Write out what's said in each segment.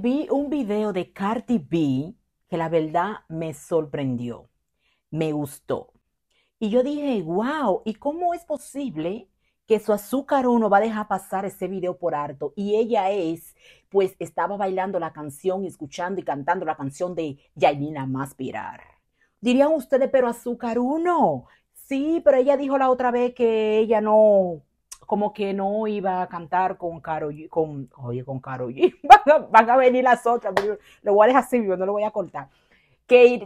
vi un video de Cardi B que la verdad me sorprendió, me gustó. Y yo dije, wow, ¿y cómo es posible que su azúcar uno va a dejar pasar ese video por harto? Y ella es, pues estaba bailando la canción, escuchando y cantando la canción de Más Maspirar. Dirían ustedes, pero azúcar uno. Sí, pero ella dijo la otra vez que ella no como que no iba a cantar con Caro G, con, oye, con Karol G. Van a, venir las otras, lo voy a dejar así, yo no lo voy a cortar. Que,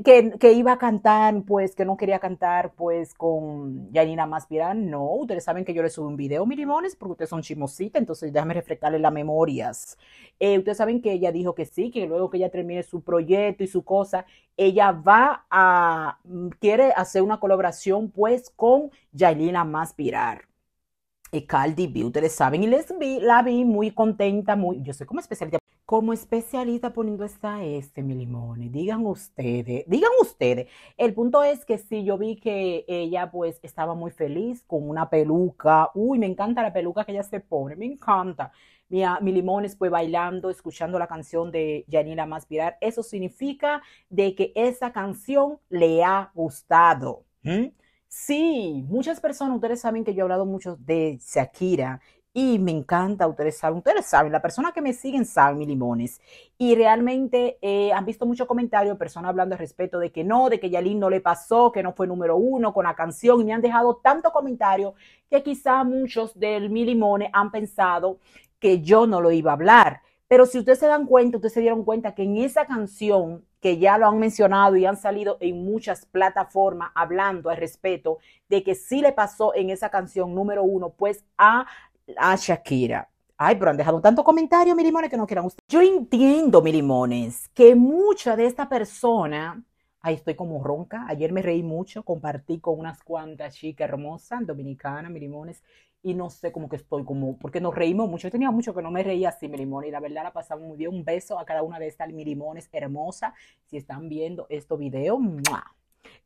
iba a cantar, pues, que no quería cantar, pues, con Yanina Maspirán. No, ustedes saben que yo les subí un video, mi limones, porque ustedes son chimositas entonces déjame refrescarle las memorias. Eh, ustedes saben que ella dijo que sí, que luego que ella termine su proyecto y su cosa, ella va a, mm, quiere hacer una colaboración, pues, con Yanina Maspirar y Cardi B, ustedes saben, y les vi, la vi muy contenta, muy, yo soy como especialista, como especialista poniendo esta este, mi limón, digan ustedes, digan ustedes, el punto es que sí, yo vi que ella pues estaba muy feliz con una peluca, uy, me encanta la peluca que ella se pone, me encanta, mi, ah, mi limones pues bailando, escuchando la canción de Yanira Maspirar, eso significa de que esa canción le ha gustado. Sí, muchas personas, ustedes saben que yo he hablado mucho de Shakira y me encanta, ustedes saben, ustedes saben, la persona que me siguen saben Salmi limones y realmente eh, han visto muchos comentarios, personas hablando al respecto de que no, de que Yalin no le pasó, que no fue número uno con la canción y me han dejado tanto comentario que quizá muchos del Mi limones han pensado que yo no lo iba a hablar. Pero si ustedes se dan cuenta, ustedes se dieron cuenta que en esa canción, que ya lo han mencionado y han salido en muchas plataformas hablando al respecto de que sí le pasó en esa canción número uno, pues a, a Shakira. Ay, pero han dejado tanto comentario, mi limones, que no quieran ustedes. Yo entiendo, mi limones, que mucha de esta persona Ahí estoy como ronca. Ayer me reí mucho, compartí con unas cuantas chicas hermosas, dominicanas, milimones, y no sé cómo que estoy, como, porque nos reímos mucho. Yo tenía mucho que no me reía así, mi limón, y la verdad la pasamos muy bien. Un beso a cada una de estas Mirimones hermosa Si están viendo este video,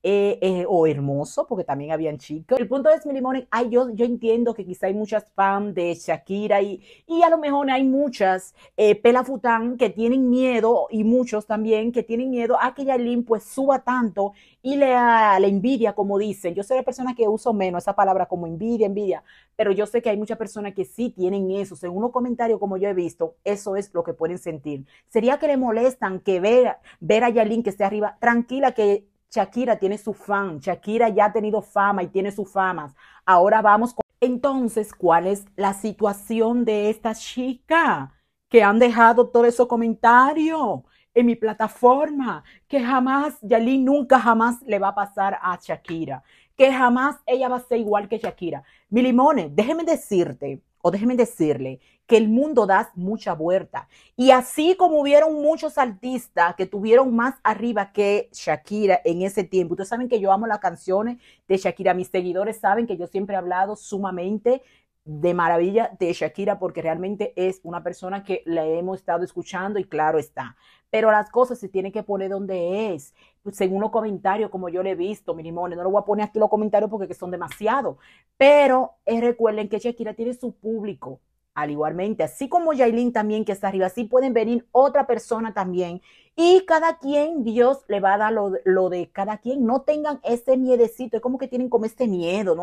eh, eh, o hermoso, porque también habían chicos. El punto es, mi limón, ay, yo, yo entiendo que quizá hay muchas fans de Shakira y, y a lo mejor hay muchas eh, pelafután que tienen miedo y muchos también que tienen miedo a que Yailin pues suba tanto y ah, le, envidia, como dicen. Yo soy la persona que uso menos esa palabra como envidia, envidia, pero yo sé que hay muchas personas que sí tienen eso. Según los comentarios como yo he visto, eso es lo que pueden sentir. Sería que le molestan que ver, ver a Yalín que esté arriba, tranquila que Shakira tiene su fan, Shakira ya ha tenido fama y tiene sus famas. Ahora vamos con... Entonces, ¿cuál es la situación de esta chica que han dejado todo esos comentarios en mi plataforma? Que jamás, Yali nunca jamás le va a pasar a Shakira, que jamás ella va a ser igual que Shakira. Mi limones, déjeme decirte o déjenme decirle, que el mundo da mucha vuelta. Y así como hubieron muchos artistas que tuvieron más arriba que Shakira en ese tiempo, ustedes saben que yo amo las canciones de Shakira, mis seguidores saben que yo siempre he hablado sumamente de maravilla de Shakira porque realmente es una persona que le hemos estado escuchando y claro está. Pero las cosas se tienen que poner donde es, pues, según los comentarios, como yo le he visto, mi no lo voy a poner aquí los comentarios porque son demasiado. Pero eh, recuerden que Shakira tiene su público, al igualmente, así como Yailin también que está arriba, así pueden venir otra persona también. Y cada quien, Dios le va a dar lo, de cada quien. No tengan ese miedecito, es como que tienen como este miedo, ¿no?